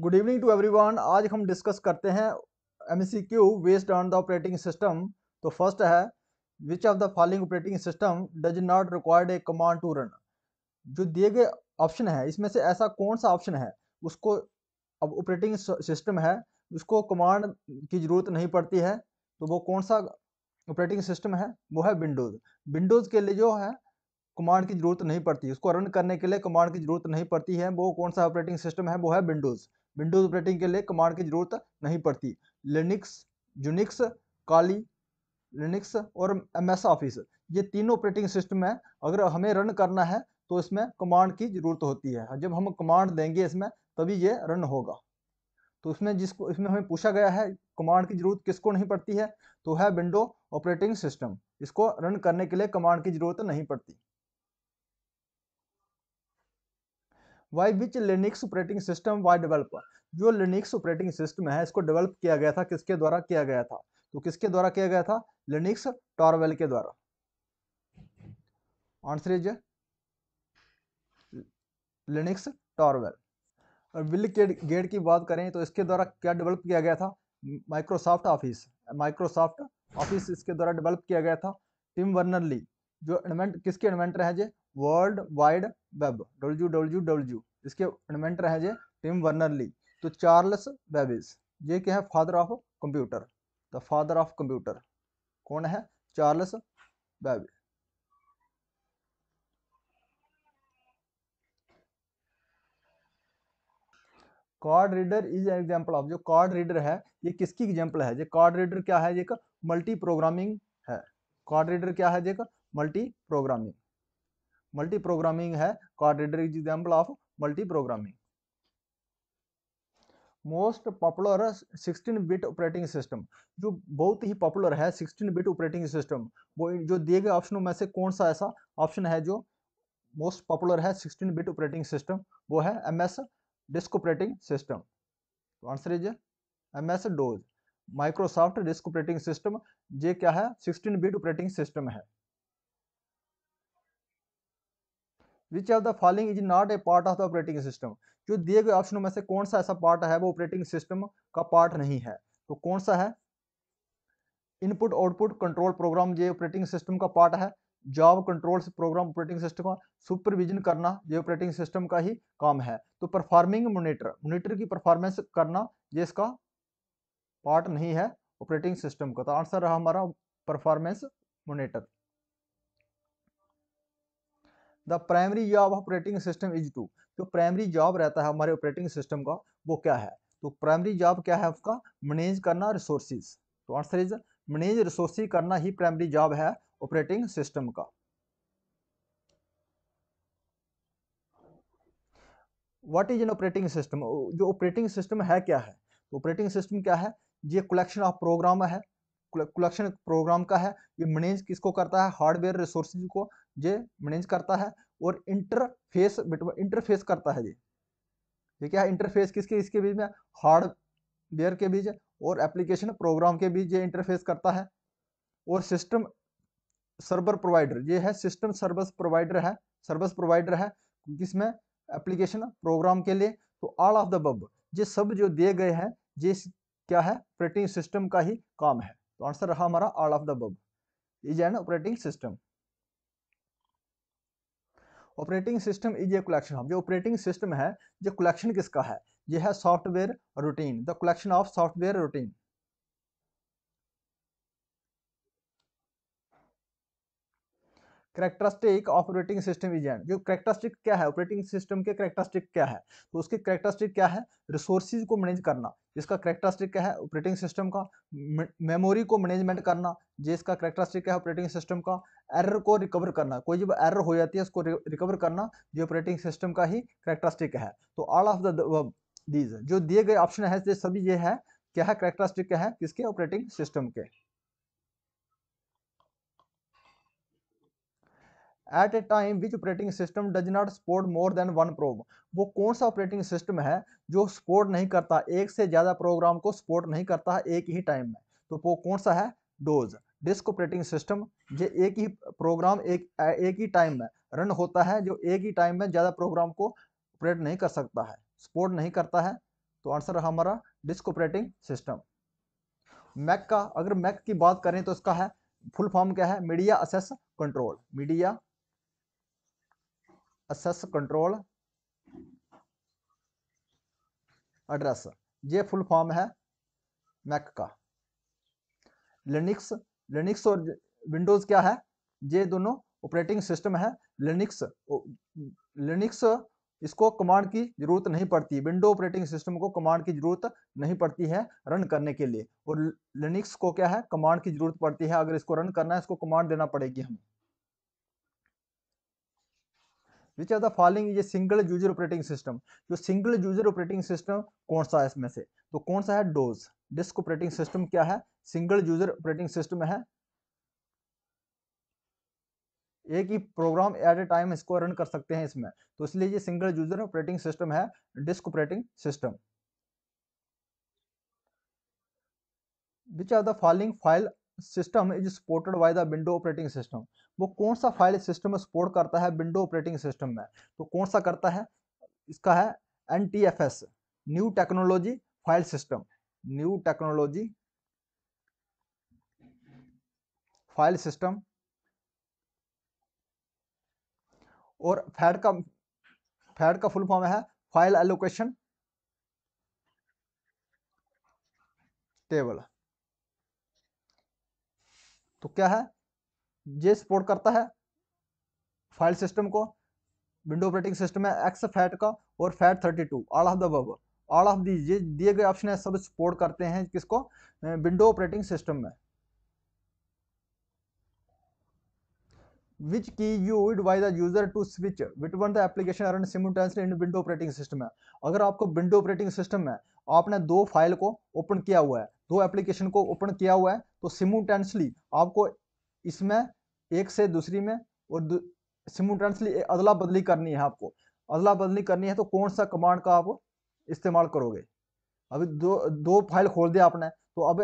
good evening to everyone आज हम discuss करते हैं M C Q based on the operating system तो फर्स्ट है which of the following operating system does not required a command to run जो दिए गए ऑप्शन है इसमें से ऐसा कौन सा ऑप्शन है उसको अब ऑपरेटिंग सिस्टम है उसको कमांड की ज़रूरत नहीं पड़ती है तो वो कौन सा ऑपरेटिंग सिस्टम है वो है विंडोज़ विंडोज़ के लिए जो है कमांड की ज़रूरत नहीं पड़ती उसको रन करने के लिए कमांड की ज़रूरत नहीं पड़ती है वो कौन सा ऑपरेटिंग सिस्टम है वो है विंडोज़ विंडोज ऑपरेटिंग के लिए कमांड की जरूरत नहीं पड़ती लिनिक्स यूनिक्स काली लिनिक्स और एम एस ऑफिस ये तीनों ऑपरेटिंग सिस्टम है अगर हमें रन करना है तो इसमें कमांड की जरूरत होती है जब हम कमांड देंगे इसमें तभी ये रन होगा तो इसमें जिसको इसमें हमें पूछा गया है कमांड की जरूरत किसको नहीं पड़ती है तो है विंडो ऑपरेटिंग सिस्टम इसको रन करने के लिए कमांड की जरूरत नहीं पड़ती why which Linux operating system why develop जो लिनिक्स ऑपरेटिंग सिस्टम है इसको डेवलप किया गया था किसके द्वारा किया गया था तो किसके द्वारा किया गया था लिनिक्स टॉरवेल के द्वारा आंसर इज लिनिक्स टॉरवेल और गेट की बात करें तो इसके द्वारा क्या डेवलप किया गया था माइक्रोसॉफ्ट ऑफिस माइक्रोसॉफ्ट ऑफिस इसके द्वारा डेवलप किया गया था टिम वर्नरली जो एडमेंट किसके एडमेंटर है जे world wide web W W W इसके इन्वेंटर है जे टिम वर्नर ली तो चार्ल्स बेबिस ये क्या है father of computer the father of computer कौन है Charles Babbage card reader is an example of जो कार्ड रीडर है ये किसकी एग्जाम्पल है जो कार्ड रीडर क्या है एक मल्टी प्रोग्रामिंग है कार्ड रीडर क्या है एक मल्टी प्रोग्रामिंग मल्टी प्रोग्रामिंग है क्वाड्रेटर is example of multi programming most popular sixteen bit operating system जो बहुत ही पॉपुलर है सिक्सटीन बिट ऑपरेटिंग सिस्टम वो जो दिए गए ऑप्शनों में से कौन सा ऐसा ऑप्शन है जो मोस्ट पॉपुलर है सिक्सटीन बिट ऑपरेटिंग सिस्टम वो है M S disk operating system तो answer is M S DOS Microsoft disk operating system ये क्या है सिक्सटीन बिट ऑपरेटिंग सिस्टम है which of the following is not a part of the operating system जो दिए गए ऑप्शनों में से कौन सा ऐसा पार्ट है वो ऑपरेटिंग सिस्टम का पार्ट नहीं है तो कौन सा है इनपुट आउटपुट कंट्रोल प्रोग्राम ये ऑपरेटिंग सिस्टम का पार्ट है job control program operating system का सुपरविजन करना ये ऑपरेटिंग सिस्टम का ही काम है तो परफॉर्मिंग मोनिटर मोनिटर की परफॉर्मेंस करना ये इसका पार्ट नहीं है ऑपरेटिंग सिस्टम का तो आंसर रहा हमारा performance monitor the primary job operating system is to जो तो प्राइमरी जॉब रहता है हमारे ऑपरेटिंग सिस्टम का वो क्या है तो प्राइमरी जॉब क्या है उसका मैनेज करना रिसोर्सिस तो आंसर इज मैनेज रिसोर्सिस करना ही प्राइमरी जॉब है ऑपरेटिंग सिस्टम का what is an operating system जो ऑपरेटिंग सिस्टम है क्या है तो ऑपरेटिंग सिस्टम क्या है ये कलेक्शन ऑफ प्रोग्राम है कलेक्शन प्रोग्राम का है ये मैनेज किसको करता है हार्डवेयर रिसोर्सिस को ये मैनेज करता है और इंटरफेस इंटरफेस करता है ये ये क्या है इंटरफेस किसके इसके बीच में हार्डवेयर के बीच और एप्लीकेशन प्रोग्राम के बीच ये इंटरफेस करता है और सिस्टम सर्वर प्रोवाइडर ये है सिस्टम सर्विस प्रोवाइडर है सर्विस प्रोवाइडर है जिसमें एप्लीकेशन प्रोग्राम के लिए तो ऑल ऑफ द बब ये सब जो दिए गए हैं ये क्या है ऑपरेटिंग सिस्टम का ही काम है तो आंसर रहा हमारा all of the above is an operating system operating system is a collection of जो ऑपरेटिंग सिस्टम है जो कलेक्शन किसका है ये है software routine the collection of software routine characteristic of operating system इजेंट जो करेक्टरिस्टिक क्या है ऑपरेटिंग सिस्टम के करेक्टरिस्टिक क्या है तो उसके करेक्टरिस्टिक क्या है रिसोर्सिस को मैनेज करना जिसका करेक्टरिस्टिक क्या है ऑपरेटिंग सिस्टम का मेमोरी को मैनेजमेंट करना जिसका करेक्टरिस्टिक क्या है ऑपरेटिंग सिस्टम का एरर को रिकवर करना कोई जब एरर हो जाती है उसको रिकवर करना जो ऑपरेटिंग सिस्टम का ही करेक्टरिस्टिक है तो ऑल ऑफ दीज जो दिए गए ऑप्शन है सभी ये है क्या है करेक्टरिस्टिक क्या है किसके ऑपरेटिंग सिस्टम के at a time which operating system does not support more than one probe वो कौन सा ऑपरेटिंग सिस्टम है जो सपोर्ट नहीं करता एक से ज़्यादा प्रोग्राम को सपोर्ट नहीं करता है एक ही टाइम में तो वो कौन सा है डोज डिस्क ऑपरेटिंग सिस्टम ये एक ही प्रोग्राम एक एक ही टाइम में रन होता है जो एक ही टाइम में ज़्यादा प्रोग्राम को ऑपरेट नहीं कर सकता है सपोर्ट नहीं करता है तो आंसर हमारा डिस्क ऑपरेटिंग सिस्टम मैक का अगर मैक की बात करें तो इसका है फुल फॉर्म क्या है media access control media assess control address ये फुल फॉर्म है मैक का लिनिक्स लिनिक्स और विंडोज क्या है ये दोनों ऑपरेटिंग सिस्टम है लिनिक्स लिनिक्स इसको कमांड की जरूरत नहीं पड़ती विंडो ऑपरेटिंग सिस्टम को कमांड की जरूरत नहीं पड़ती है रन करने के लिए और लिनिक्स को क्या है कमांड की जरूरत पड़ती है अगर इसको रन करना है इसको कमांड देना पड़ेगी हमें which are the following is a single user operating system जो सिंगल यूजर ऑपरेटिंग सिस्टम कौन सा है इसमें से तो कौन सा है डोज डिस्क ऑपरेटिंग सिस्टम क्या है सिंगल यूजर ऑपरेटिंग सिस्टम है एक ही प्रोग्राम एट ए टाइम इसको रन कर सकते हैं इसमें तो इसलिए ये सिंगल यूजर ऑपरेटिंग सिस्टम है disk operating system which are the following file system is supported by the window operating system वो कौन सा फाइल सिस्टम सपोर्ट करता है विंडो ऑपरेटिंग सिस्टम में तो कौन सा करता है इसका है N T F S new technology file system new technology file system और फैड का फैड का फुल फॉर्म है फाइल एलोकेशन टेबल तो क्या है ये सपोर्ट करता है फाइल सिस्टम को विंडो ऑपरेटिंग सिस्टम है एक्स फैट का और FAT thirty two all of the above all of the ये दिए गए ऑप्शन है सब सपोर्ट करते हैं किसको विंडो ऑपरेटिंग सिस्टम में which key you would by the user to switch between the application run simultaneously in window operating system है अगर आपको window operating system में आपने दो फाइल को ओपन किया हुआ है दो एप्लीकेशन को ओपन किया हुआ है तो सिमulटेनियसली आपको इसमें एक से दूसरी में और सिमulटेनियसली अदला बदली करनी है आपको अदला बदली करनी है तो कौन सा कमांड का आप इस्तेमाल करोगे अभी दो दो फाइल खोल दिया आपने तो अब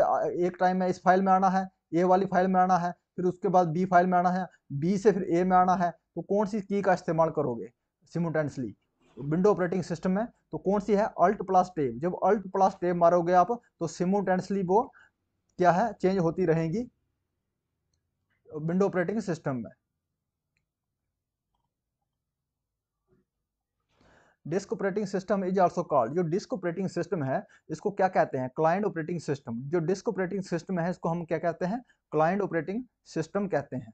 एक टाइम में इस फाइल में आना है ए वाली फाइल में आना है फिर उसके बाद बी फाइल में आना है बी से फिर ए में आना है तो कौन सी की का इस्तेमाल करोगे सिमोटेंसली विंडो ऑपरेटिंग सिस्टम है तो कौन सी है अल्ट प्लस टेब जब अल्ट प्लस टेब मारोगे आप तो सिमोटेंसली वो क्या है चेंज होती रहेगी विंडो ऑपरेटिंग सिस्टम में disk operating system is also called जो डिस्क ऑपरेटिंग सिस्टम है इसको क्या कहते हैं क्लाइंट ऑपरेटिंग सिस्टम जो डिस्क ऑपरेटिंग सिस्टम है इसको हम क्या कहते हैं क्लाइंट ऑपरेटिंग सिस्टम कहते हैं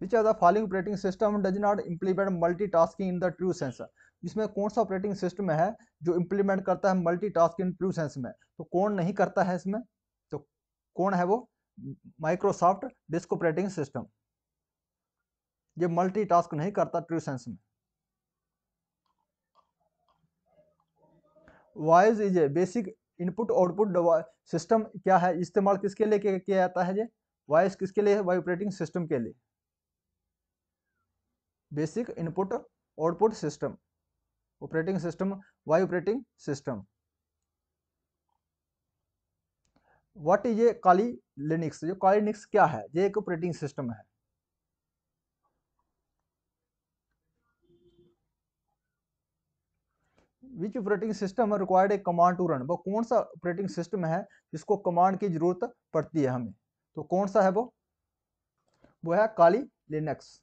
which are the the operating system does not implement multi tasking in the true sense जिसमें कौन सा ऑपरेटिंग सिस्टम है जो इम्प्लीमेंट करता है मल्टीटास्क इन ट्रू सेंस में तो कौन नहीं करता है इसमें तो कौन है वो माइक्रोसॉफ्ट डिस्क ऑपरेटिंग सिस्टम ये मल्टी टास्क नहीं करता ट्रू सेंस में BIOS is a basic input output system क्या है इस्तेमाल किसके लिए किया जाता है ये वॉइस किसके लिए वाई ऑपरेटिंग सिस्टम के लिए basic input output system operating system why operating system what is ये काली लिनिक्स जो काली लिनिक्स क्या है ये एक ऑपरेटिंग सिस्टम है which operating system required a command to run वो कौन सा ऑपरेटिंग सिस्टम है जिसको कमांड की जरूरत पड़ती है हमें तो कौन सा है वो वो है काली लिनक्स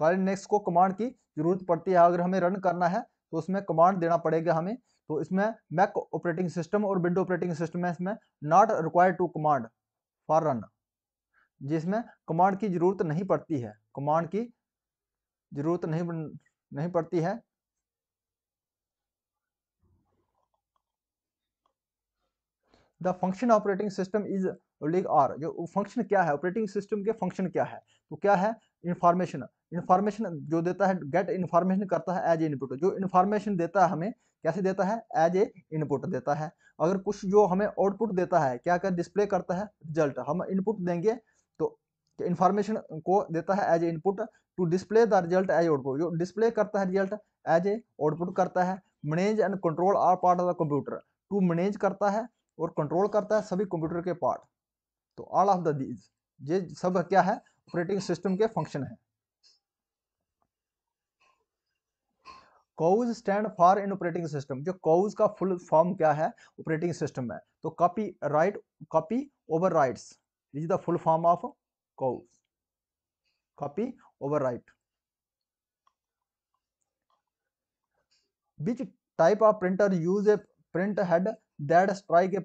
कालिन नेक्स्ट को कमांड की जरूरत पड़ती है अगर हमें रन करना है तो उसमें कमांड देना पड़ेगा हमें तो इसमें मैक ऑपरेटिंग सिस्टम और विंडो ऑपरेटिंग सिस्टम है इसमें not required to command for run जिसमें कमांड की जरूरत नहीं पड़ती है कमांड की जरूरत नहीं नहीं पड़ती है the function operating system is लिग आर जो फंक्शन क्या है ऑपरेटिंग सिस्टम के फंक्शन क्या है तो क्या है इंफॉर्मेशन इन्फॉर्मेशन जो देता है गेट इन्फॉर्मेशन करता है एज ए इनपुट जो इन्फॉर्मेशन देता है हमें कैसे देता है एज ए इनपुट देता है अगर कुछ जो हमें आउटपुट देता है क्या क्या डिस्प्ले करता है रिजल्ट हम इनपुट देंगे तो इन्फॉर्मेशन को देता है as a input to display the result as output जो डिस्प्ले करता है रिजल्ट एज ए आउटपुट करता है manage and control are part of the computer to manage करता है और कंट्रोल करता है सभी कंप्यूटर के पार्ट तो ऑल ऑफ द दीज ये सब क्या है ऑपरेटिंग सिस्टम के फंक्शन है कौज stand for in operating system जो कौज का फुल फॉर्म क्या है ऑपरेटिंग सिस्टम है तो copy right copy over write is the full form of कौज copy over write which type of printer use a print head that strike a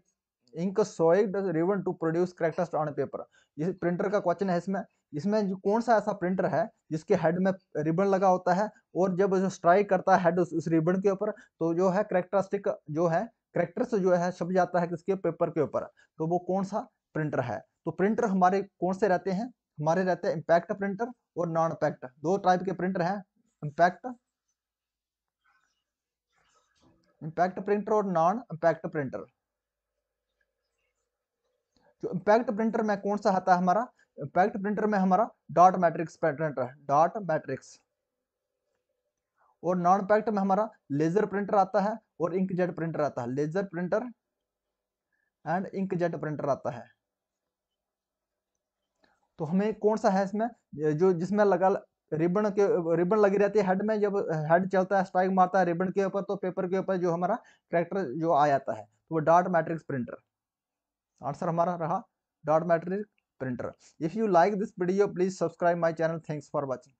ink soaked ribbon to produce characters on paper ये printer का question है इसमें इसमें जो कौन सा ऐसा प्रिंटर है जिसके हेड में रिबन लगा होता है और जब जो स्ट्राइक करता है हेड उस, उस रिबन के ऊपर तो जो है करेक्टरिस्टिक जो है करेक्टर्स जो है छप जाता है किसके पेपर के ऊपर तो वो कौन सा प्रिंटर है तो प्रिंटर हमारे कौन से रहते हैं हमारे रहते हैं इम्पैक्ट प्रिंटर और नॉन इम्पैक्ट दो टाइप के प्रिंटर हैं इम्पैक्ट इम्पैक्ट प्रिंटर और नॉन इम्पैक्ट प्रिंटर जो इम्पैक्ट प्रिंटर में कौन सा आता है हमारा इम्पैक्ट प्रिंटर में हमारा डॉट मैट्रिक्स प्रिंटर है डॉट मैट्रिक्स और नॉन इम्पैक्ट में हमारा लेजर प्रिंटर आता है और इंकजेट प्रिंटर आता है laser printer and inkjet printer आता है तो हमें कौन सा है इसमें जो जिसमें लगा रिबन के रिबन लगी रहती है हेड में जब हेड चलता है स्ट्राइक मारता है रिबन के ऊपर तो पेपर के ऊपर जो हमारा ट्रैक्टर जो आ जाता है वो डॉट मैट्रिक्स प्रिंटर आंसर हमारा रहा dot matrix printer if you like this video please subscribe my channel thanks for watching